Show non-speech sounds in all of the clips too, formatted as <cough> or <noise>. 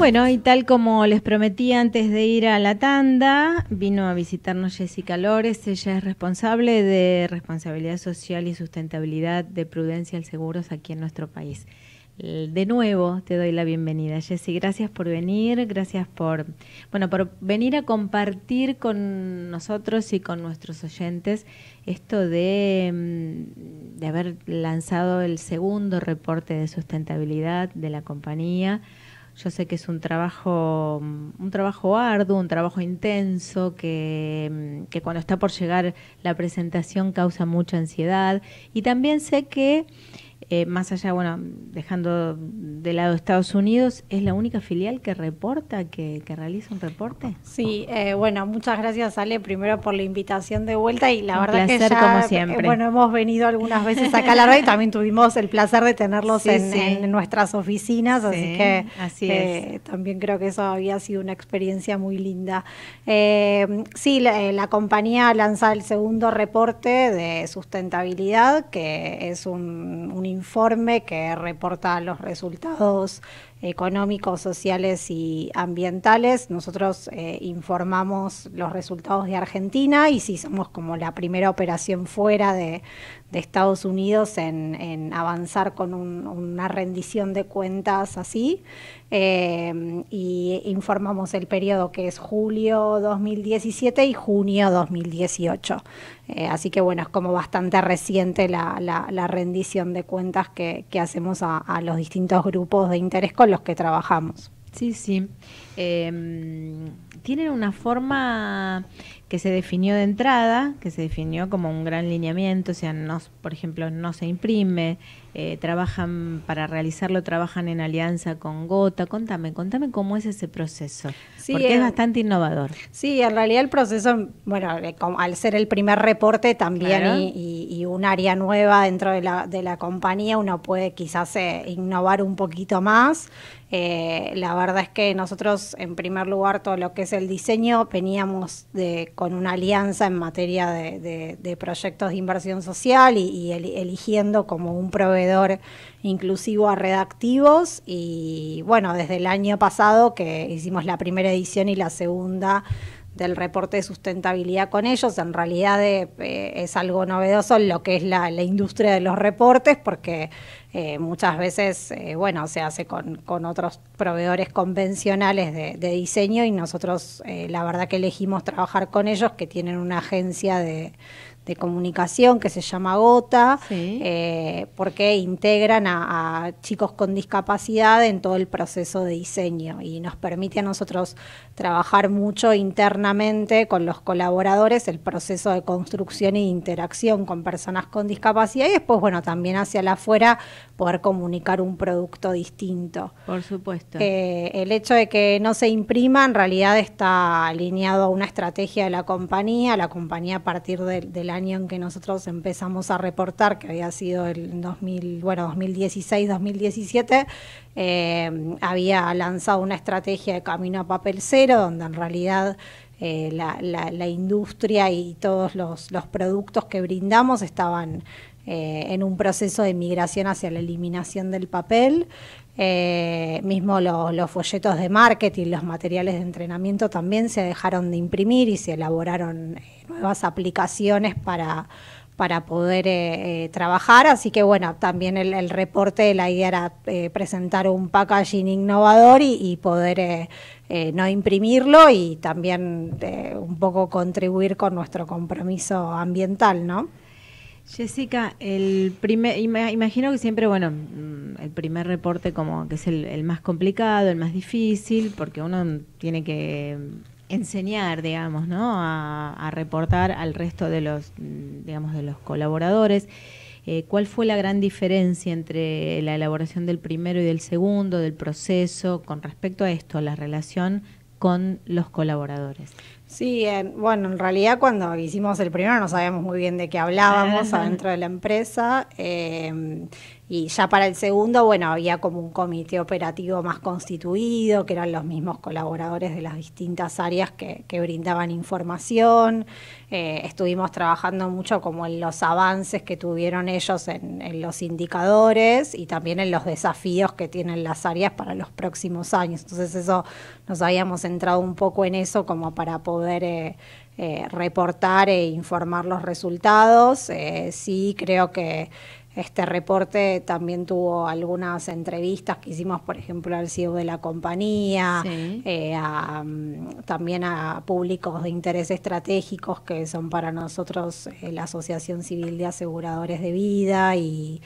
Bueno, y tal como les prometí antes de ir a la tanda, vino a visitarnos Jessica Lores. Ella es responsable de responsabilidad social y sustentabilidad de Prudencia Prudencial Seguros aquí en nuestro país. De nuevo te doy la bienvenida, Jessy. Gracias por venir, gracias por, bueno, por venir a compartir con nosotros y con nuestros oyentes esto de, mm, de haber lanzado el segundo reporte de sustentabilidad de la compañía yo sé que es un trabajo, mm, un trabajo arduo, un trabajo intenso, que, mm, que cuando está por llegar la presentación causa mucha ansiedad. Y también sé que eh, más allá, bueno, dejando de lado Estados Unidos, ¿es la única filial que reporta, que, realiza un reporte? Sí, eh, bueno, muchas gracias Ale primero por la invitación de vuelta y la verdad que como siempre. Eh, bueno, hemos venido algunas veces acá a la red y también tuvimos el placer de tenerlos en, nuestras oficinas, así que también creo que eso había sido una experiencia muy linda. sí, la, compañía lanza el segundo reporte de sustentabilidad, que es un informe que reporta los resultados económicos, sociales y ambientales. Nosotros eh, informamos los resultados de Argentina y sí somos como la primera operación fuera de, Estados Unidos en, avanzar con una rendición de cuentas así. Eh, y informamos el periodo que es julio 2017 y junio 2018. Eh, así que bueno, es como bastante reciente la, rendición de cuentas que, hacemos a, los distintos grupos de interés con los que trabajamos. Sí, sí. Em, tienen una forma que se definió de entrada, que se definió como un gran lineamiento, o sea, no, por ejemplo, no se imprime, eh, trabajan, para realizarlo trabajan en alianza con Gota. Contame, contame cómo es ese proceso, porque es eh, bastante innovador. Sí, en realidad el proceso, bueno, eh, al ser el primer reporte también y, un área nueva dentro de la, de la compañía, uno puede quizás innovar un poquito más. Eh, la verdad es que nosotros, en primer lugar, todo lo que es el diseño, veníamos de, con una alianza en materia de, proyectos de inversión social y, eligiendo como un proveedor inclusivo a redactivos. Y bueno, desde el año pasado que hicimos la primera edición y la segunda del este, reporte de sustentabilidad con ellos. En realidad eh, eh, es algo novedoso lo que es la, industria de los reportes, porque eh, muchas veces, bueno, se hace con, otros proveedores convencionales de, de diseño y nosotros la verdad que elegimos trabajar con ellos, que tienen una agencia de de comunicación que se llama Gota, eh, porque integran a, chicos con discapacidad en todo el proceso de diseño y nos permite a nosotros trabajar mucho internamente con los colaboradores el proceso de construcción e interacción con personas con discapacidad y después, bueno, también hacia la afuera poder comunicar un producto distinto. Por supuesto. Eh, el hecho de que no se imprima en realidad está alineado a una estrategia de la compañía, la compañía a partir año en que nosotros empezamos a reportar, que había sido el bueno, 2016, 2017, eh, había lanzado una estrategia de camino a papel cero, donde en realidad eh, la, industria y todos los, productos que brindamos estaban eh, en un proceso de migración hacia la eliminación del papel eh, mismo los folletos de marketing, los materiales de entrenamiento también se dejaron de imprimir y se elaboraron eh, nuevas aplicaciones para, poder eh, eh, trabajar. Así que bueno, también el, el reporte, la idea era presentar un packaging innovador y, y poder no imprimirlo y también un poco contribuir con nuestro compromiso ambiental, ¿no? Jessica, el primer, imagino que siempre, bueno, mm, el primer reporte como que es el, más complicado, el más difícil, porque uno tiene que enseñar, digamos, ¿no? A, reportar al resto de los, mm, digamos, de los colaboradores. Eh, ¿Cuál fue la gran diferencia entre la elaboración del primero y del segundo, del proceso, con respecto a esto, la relación con los colaboradores? Sí, bueno, en realidad cuando hicimos el primero no sabíamos muy bien de qué hablábamos adentro de la empresa. Eh, y ya para el segundo, bueno, había como un comité operativo más constituido, que eran los mismos colaboradores de las distintas áreas que, brindaban información. Eh, estuvimos trabajando mucho como en los avances que tuvieron ellos en, los indicadores y también en los desafíos que tienen las áreas para los próximos años. Entonces eso nos habíamos centrado un poco en eso como para poder... Eh, eh, reportar e informar los resultados. sí, creo que este reporte también tuvo algunas entrevistas que hicimos, por ejemplo, al CEO de la compañía, eh, mm, también a públicos de interés estratégicos que son para nosotros eh, la Asociación Civil de Aseguradores de Vida y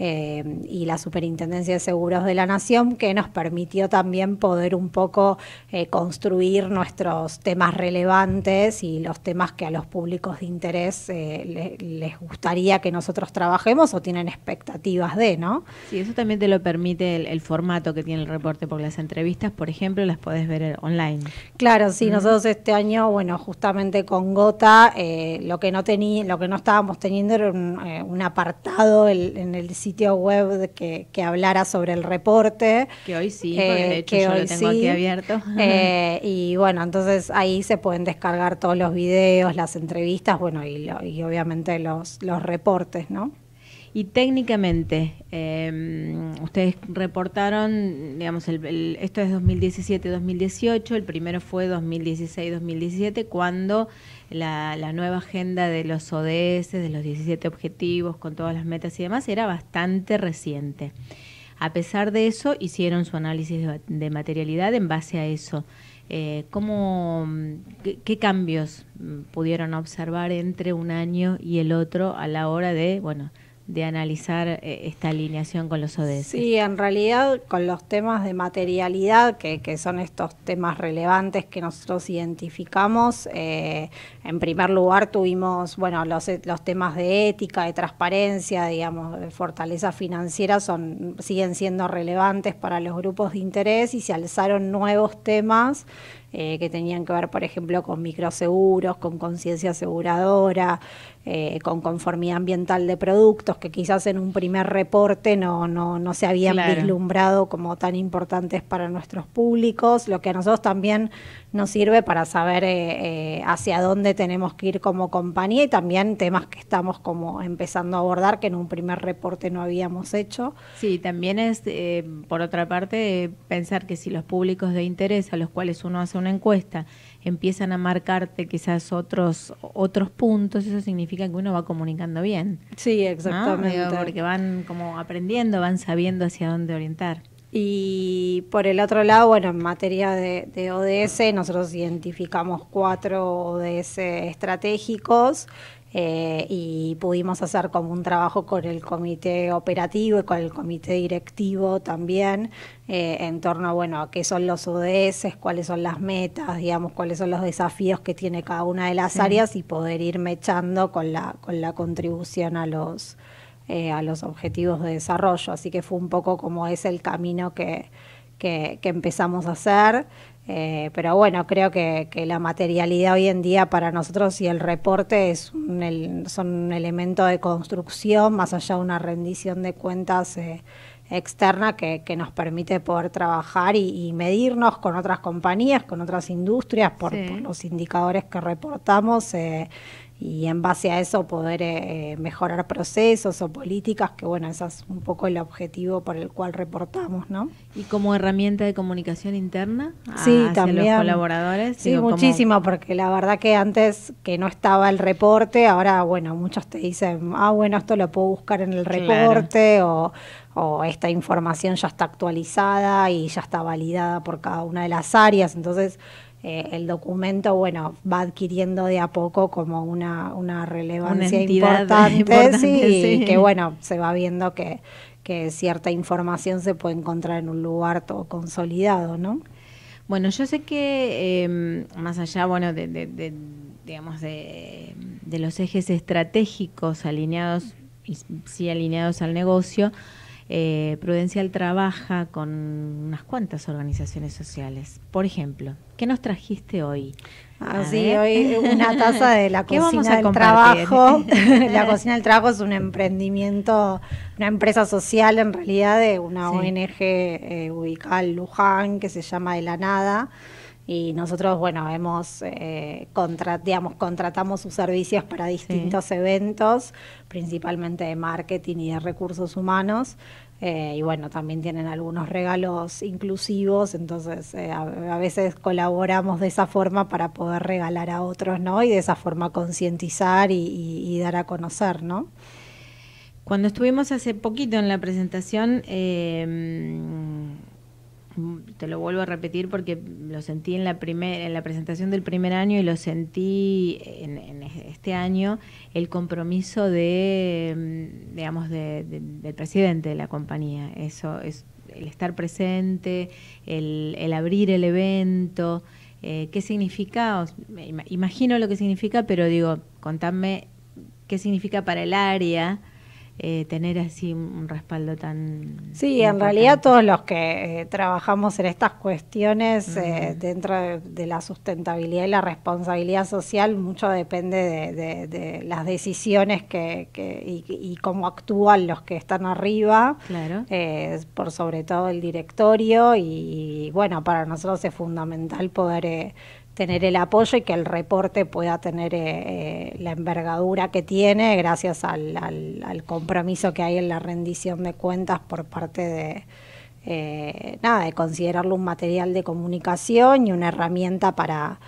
eh, y la Superintendencia de Seguros de la Nación, que nos permitió también poder un poco eh, construir nuestros temas relevantes y los temas que a los públicos de interés eh, les gustaría que nosotros trabajemos o tienen expectativas de, ¿no? Sí, eso también te lo permite el, formato que tiene el reporte, por las entrevistas, por ejemplo, las podés ver online. Claro, sí, nosotros este año, bueno, justamente con Gota, lo que no tenía, lo que no estábamos teniendo era un, apartado en el sitio web que, que hablara sobre el reporte. Que hoy sí, eh, hecho que yo hoy lo tengo sí. aquí abierto. <laughs> Eh, y bueno, entonces ahí se pueden descargar todos los videos, las entrevistas, bueno, y, obviamente los, los reportes, ¿no? Y técnicamente, em, ustedes reportaron, digamos, esto es 2017-2018, el primero fue 2016-2017, cuando la, nueva agenda de los ODS, de los 17 objetivos, con todas las metas y demás, era bastante reciente. A pesar de eso, hicieron su análisis de, materialidad en base a eso. Eh, ¿cómo, qué, qué, cambios mm, pudieron observar entre un año y el otro a la hora de, bueno, de analizar eh, esta alineación con los ODS. Sí, en realidad con los temas de materialidad, que, son estos temas relevantes que nosotros identificamos, eh, en primer lugar tuvimos, bueno, los, los temas de ética, de transparencia, digamos, de fortaleza financiera, son, siguen siendo relevantes para los grupos de interés y se alzaron nuevos temas. Eh, que tenían que ver, por ejemplo, con microseguros, con conciencia aseguradora, eh, con conformidad ambiental de productos que quizás en un primer reporte no, no, se habían vislumbrado como tan importantes para nuestros públicos, lo que a nosotros también nos sirve para saber eh, eh, hacia dónde tenemos que ir como compañía y también temas que estamos como empezando a abordar que en un primer reporte no habíamos hecho. Sí, también es, por otra parte, pensar que si los públicos de interés a los cuales uno hace una encuesta, empiezan a marcarte quizás otros otros puntos, eso significa que uno va comunicando bien. Sí, exactamente. porque van como aprendiendo, van sabiendo hacia dónde orientar. Y por el otro lado, bueno, en materia de, ODS, nosotros identificamos cuatro ODS estratégicos eh, y pudimos hacer como un trabajo con el comité operativo y con el comité directivo también eh, en torno a qué son los ODS, cuáles son las metas, digamos cuáles son los desafíos que tiene cada una de las áreas y poder ir mechando con la con la contribución eh, a los objetivos de desarrollo. Así que fue un poco como es el camino que empezamos a hacer. Eh, pero bueno, creo que, la materialidad hoy en día para nosotros y el reporte es son un elemento de construcción, más allá de una rendición de cuentas eh, externa que, nos permite poder trabajar y, medirnos con otras compañías, con otras industrias, por, los indicadores que reportamos. Eh, y en base a eso poder eh, eh, mejorar procesos o políticas, que bueno, ese es un poco el objetivo por el cual reportamos, ¿no? Y como herramienta de comunicación interna sí, los colaboradores. Sí, muchísimo, porque la verdad que antes que no estaba el reporte, ahora bueno, muchos te dicen, ah, bueno, esto lo puedo buscar en el reporte o, o esta información ya está actualizada y ya está validada por cada una de las áreas, entonces eh, el documento, bueno, va adquiriendo de a poco como una, una relevancia importante, <laughs> y que bueno, se va viendo que, que cierta información se puede encontrar en un lugar todo consolidado, ¿no? Bueno, yo sé que em, más allá, bueno, de, de, de digamos, de, de, los ejes estratégicos alineados, y, sí alineados al negocio, eh, Prudencial trabaja con unas cuantas organizaciones sociales. Por ejemplo, ¿qué nos trajiste hoy? Ah, sí, hoy una taza de la <laughs> cocina del trabajo. <laughs> la cocina del trabajo es un emprendimiento, una empresa social en realidad de una ONG eh, ubicada en Luján que se llama De la Nada y nosotros, bueno, hemos, eh, contratamos sus servicios para distintos eventos, principalmente de marketing y de recursos humanos. Eh, y bueno, también tienen algunos regalos inclusivos, entonces eh, a, veces colaboramos de esa forma para poder regalar a otros, ¿no? Y de esa forma concientizar y, dar a conocer, ¿no? Cuando estuvimos hace poquito en la presentación, eh, te lo vuelvo a repetir porque lo sentí en la, en la presentación del primer año y lo sentí en, este año, el compromiso de, mm, digamos, del presidente de la compañía. Eso es el estar presente, el, abrir el evento. Eh, ¿Qué significa? Imagino lo que significa, pero digo, contame qué significa para el área eh, tener así un respaldo tan... Sí, en realidad todos los que eh, trabajamos en estas cuestiones mm. eh, dentro de, la sustentabilidad y la responsabilidad social, mucho depende de, las decisiones que, y, cómo actúan los que están arriba, claro. por sobre todo el directorio y, bueno, para nosotros es fundamental poder tener el apoyo y que el reporte pueda tener eh, eh, la envergadura que tiene gracias al, compromiso que hay en la rendición de cuentas por parte de eh, nada de considerarlo un material de comunicación y una herramienta para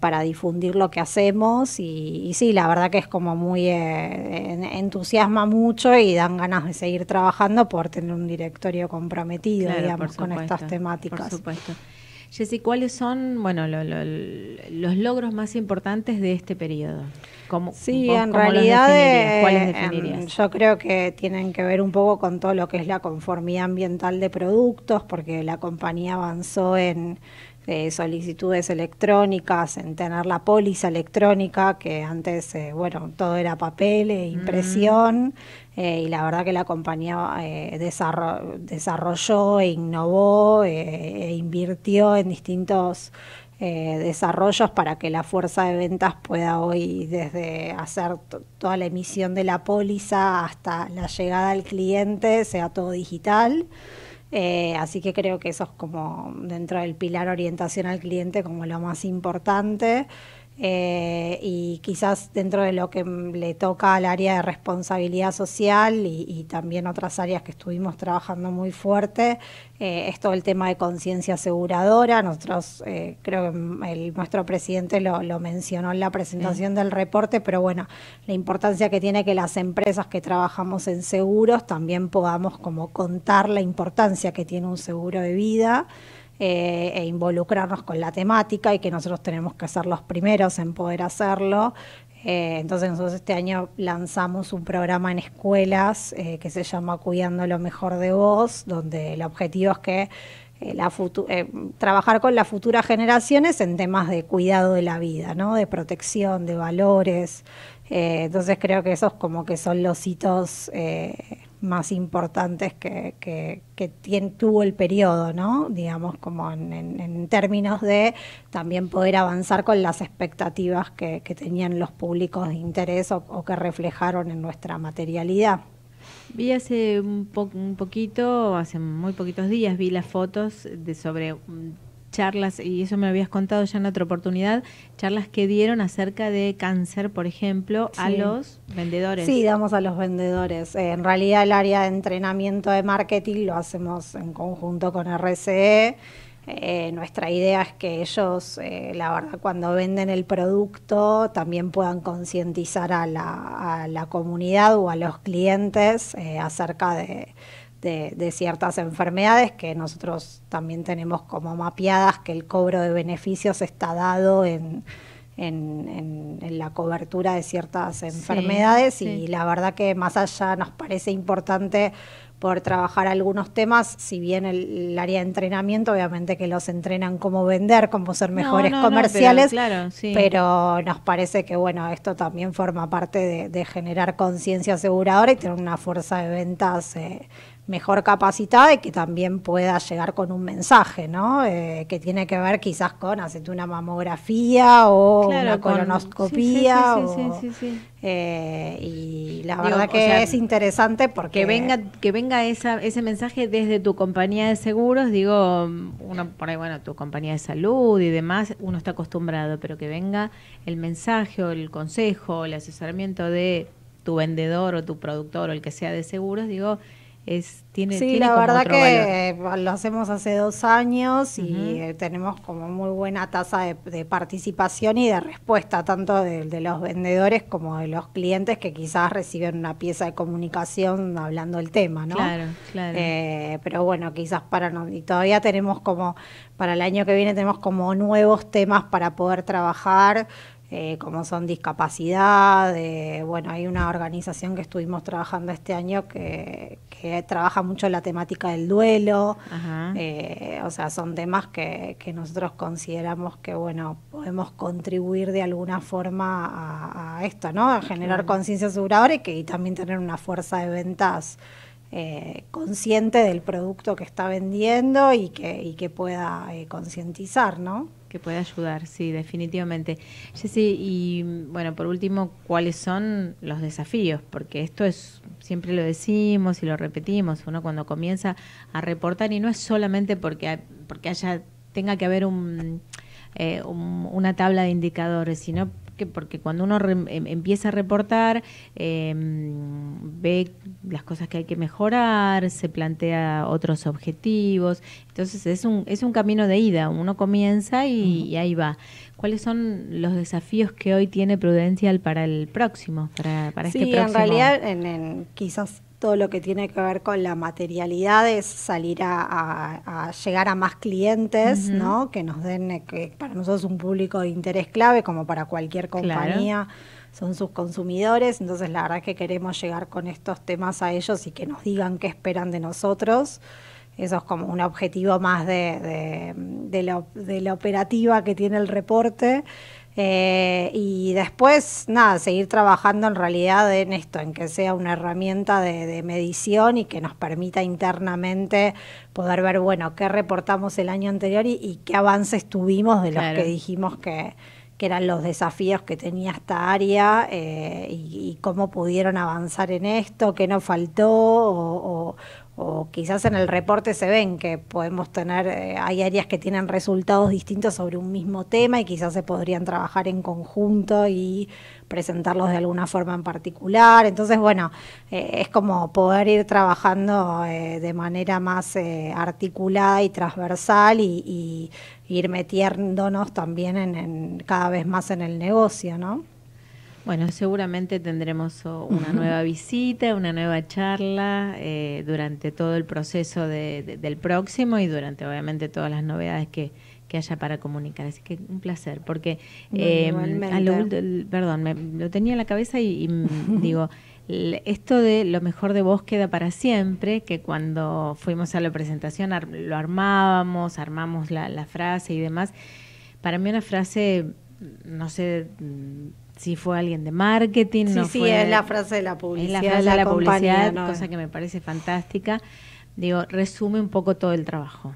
para difundir lo que hacemos y, sí, la verdad que es como muy entusiasma mucho y dan ganas de seguir trabajando por tener un directorio comprometido, digamos, con estas temáticas. Por supuesto. Jessy, ¿cuáles son bueno, los logros más importantes de este periodo? ¿Cómo, sí, en realidad ¿Cuáles eh, definirías? Em, yo creo que tienen que ver un poco con todo lo que es la conformidad ambiental de productos, porque la compañía avanzó en eh, solicitudes electrónicas, en tener la póliza electrónica, que antes, eh, bueno, todo era papel e mm. impresión. Eh, y la verdad que la compañía eh, desarrolló, e innovó eh, e invirtió en distintos desarrollos para que la fuerza de ventas pueda hoy desde hacer toda la emisión de la póliza hasta la llegada al cliente sea todo digital. así que creo que eso es como dentro del pilar orientación al cliente como lo más importante. Eh, y quizás dentro de lo que le toca al área de responsabilidad social y, también otras áreas que estuvimos trabajando muy fuerte, eh, es todo el tema de conciencia aseguradora. Nosotros, eh, creo que nuestro presidente lo, mencionó en la presentación del reporte, pero bueno, la importancia que tiene que las empresas que trabajamos en seguros también podamos como contar la importancia que tiene un seguro de vida. Eh, e involucrarnos con la temática y que nosotros tenemos que ser los primeros en poder hacerlo. Eh, entonces nosotros este año lanzamos un programa en escuelas eh, que se llama Cuidando lo mejor de vos, donde el objetivo es que la trabajar con las futuras generaciones en temas de cuidado de la vida, ¿no? de protección, de valores, entonces creo que esos como que son los hitos más importantes que, que, tuvo el periodo, ¿no? Digamos, como en, en, términos de también poder avanzar con las expectativas que, tenían los públicos de interés o, que reflejaron en nuestra materialidad. Vi hace un, un, poquito, hace muy poquitos días, vi las fotos de sobre charlas, y eso me habías contado ya en otra oportunidad, charlas que dieron acerca de cáncer, por ejemplo, a los vendedores. Sí, damos a los vendedores. Eh, en realidad el área de entrenamiento de marketing lo hacemos en conjunto con RCE. Eh, nuestra idea es que ellos, eh, la verdad, cuando venden el producto, también puedan concientizar a la, a la, comunidad o a los clientes acerca de de, ciertas enfermedades que nosotros también tenemos como mapeadas, que el cobro de beneficios está dado en, la cobertura de ciertas enfermedades y la verdad que más allá nos parece importante por trabajar algunos temas, si bien el, área de entrenamiento, obviamente que los entrenan cómo vender, cómo ser mejores comerciales, pero, pero, nos parece que bueno, esto también forma parte de, generar conciencia aseguradora y tener una fuerza de ventas eh, mejor capacitada y que también pueda llegar con un mensaje, ¿no? Eh, que tiene que ver quizás con hacerte una mamografía o una colonoscopía. y la verdad que es interesante porque... Que venga, que venga esa, ese mensaje desde tu compañía de seguros, digo, uno por ahí, bueno, tu compañía de salud y demás, uno está acostumbrado, pero que venga el mensaje o el consejo el asesoramiento de tu vendedor o tu productor o el que sea de seguros, digo, es tiene, sí, la verdad que lo hacemos hace dos años y eh, tenemos como muy buena tasa de, participación y de respuesta tanto de, los vendedores como de los clientes que quizás reciben una pieza de comunicación hablando del tema, ¿no? Claro, claro. Eh, pero bueno, quizás para no, y todavía tenemos como para el año que viene tenemos como nuevos temas para poder trabajar. Eh, como son discapacidad, bueno, hay una organización que estuvimos trabajando este año que, que trabaja mucho la temática del duelo. Eh, o sea, son temas que, nosotros consideramos que, bueno, podemos contribuir de alguna forma a, esto, ¿no? A generar conciencia aseguradora y que y también tener una fuerza de ventas eh, consciente del producto que está vendiendo y que, pueda eh, concientizar, ¿no? Que pueda ayudar, sí, definitivamente. Jessy, y bueno, por último, ¿cuáles son los desafíos? Porque esto es, siempre lo decimos y lo repetimos, uno cuando comienza a reportar, y no es solamente porque, porque haya, tenga que haber eh, un, una tabla de indicadores, sino que porque cuando uno em, empieza a reportar, em, ve las cosas que hay que mejorar, se plantea otros objetivos. Entonces es un, es un camino de ida, uno comienza y, ahí va. ¿Cuáles son los desafíos que hoy tiene Prudencial para el próximo, para, para este sí, este en realidad quizás todo lo que tiene que ver con la materialidad es salir a, llegar a más clientes, ¿no? Que nos den, eh, que para nosotros un público de interés clave, como para cualquier compañía, son sus consumidores. Entonces, la verdad es que queremos llegar con estos temas a ellos y que nos digan qué esperan de nosotros. Eso es como un objetivo más de, de la operativa que tiene el reporte. Eh, y después, nada, seguir trabajando en realidad en esto, en que sea una herramienta de, medición y que nos permita internamente poder ver, bueno, qué reportamos el año anterior y, qué avances tuvimos de los que dijimos que, que eran los desafíos que tenía esta área eh, y, cómo pudieron avanzar en esto, qué nos faltó o, o quizás en el reporte se ven que podemos tener, eh, hay áreas que tienen resultados distintos sobre un mismo tema y quizás se podrían trabajar en conjunto y presentarlos de alguna forma en particular. Entonces, bueno, eh, es como poder ir trabajando eh, de manera más articulada y transversal y, ir metiéndonos también en, cada vez más en el negocio, ¿no? Bueno, seguramente tendremos una nueva visita, una nueva charla eh, durante todo el proceso del próximo y durante obviamente todas las novedades que, haya para comunicar. Así que un placer, porque eh, a perdón, me, lo tenía en la cabeza y, <laughs> digo, esto de lo mejor de vos queda para siempre, que cuando fuimos a la presentación lo armábamos, armamos la, la frase y demás, para mí una frase, no sé si fue alguien de marketing. Sí, sí, es la frase de la publicidad. Es la frase de la, publicidad, cosa eh. que me parece fantástica. Digo, resume un poco todo el trabajo.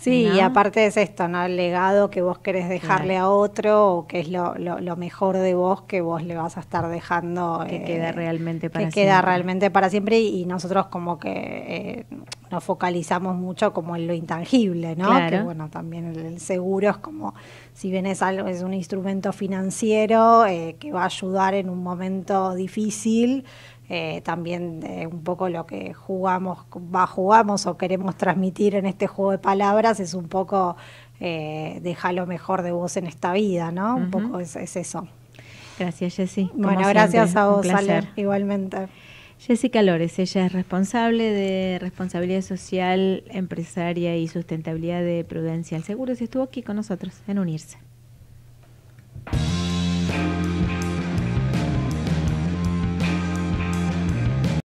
Sí, y aparte es esto, ¿no? El legado que vos querés dejarle a otro o que es lo, mejor de vos que vos le vas a estar dejando. Que eh, queda realmente para que queda realmente para siempre y, nosotros como que eh, nos focalizamos mucho como en lo intangible, ¿no? Que bueno, también el, seguro es como, si bien es, algo, es un instrumento financiero eh, que va a ayudar en un momento difícil, eh, también eh, un poco lo que jugamos, va, jugamos o queremos transmitir en este juego de palabras es un poco eh, lo mejor de vos en esta vida, ¿no? Un poco es, eso. Gracias, Jessy. Bueno, gracias a vos, Ale, igualmente. Jessica Lores, ella es responsable de responsabilidad social, empresaria y sustentabilidad de Prudencial Seguros y estuvo aquí con nosotros en Unirse.